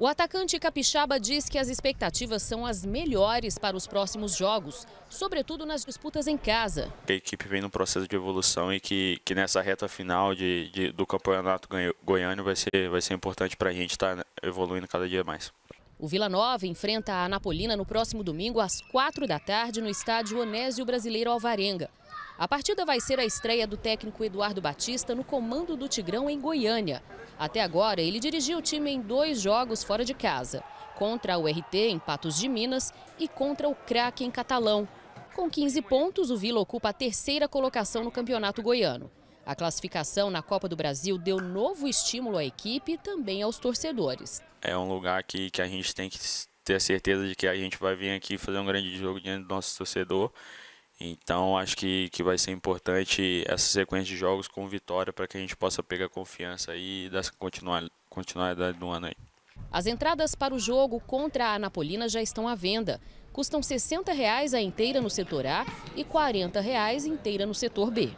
O atacante capixaba diz que as expectativas são as melhores para os próximos jogos, sobretudo nas disputas em casa. A equipe vem num processo de evolução e que, que nessa reta final de, de do campeonato goiano vai ser, vai ser importante para a gente estar tá evoluindo cada dia mais. O Vila Nova enfrenta a Anapolina no próximo domingo às quatro da tarde no estádio Onésio Brasileiro Alvarenga. A partida vai ser a estreia do técnico Eduardo Batista no comando do Tigrão em Goiânia. Até agora, ele dirigiu o time em dois jogos fora de casa, contra o RT em Patos de Minas e contra o Crack em Catalão. Com 15 pontos, o Vila ocupa a terceira colocação no Campeonato Goiano. A classificação na Copa do Brasil deu novo estímulo à equipe e também aos torcedores. É um lugar que, que a gente tem que ter a certeza de que a gente vai vir aqui fazer um grande jogo diante do nosso torcedor então acho que, que vai ser importante essa sequência de jogos com vitória para que a gente possa pegar confiança e dar continuidade do ano aí. As entradas para o jogo contra a Anapolina já estão à venda. Custam R$ 60 a inteira no setor A e R$ 40 inteira no setor B.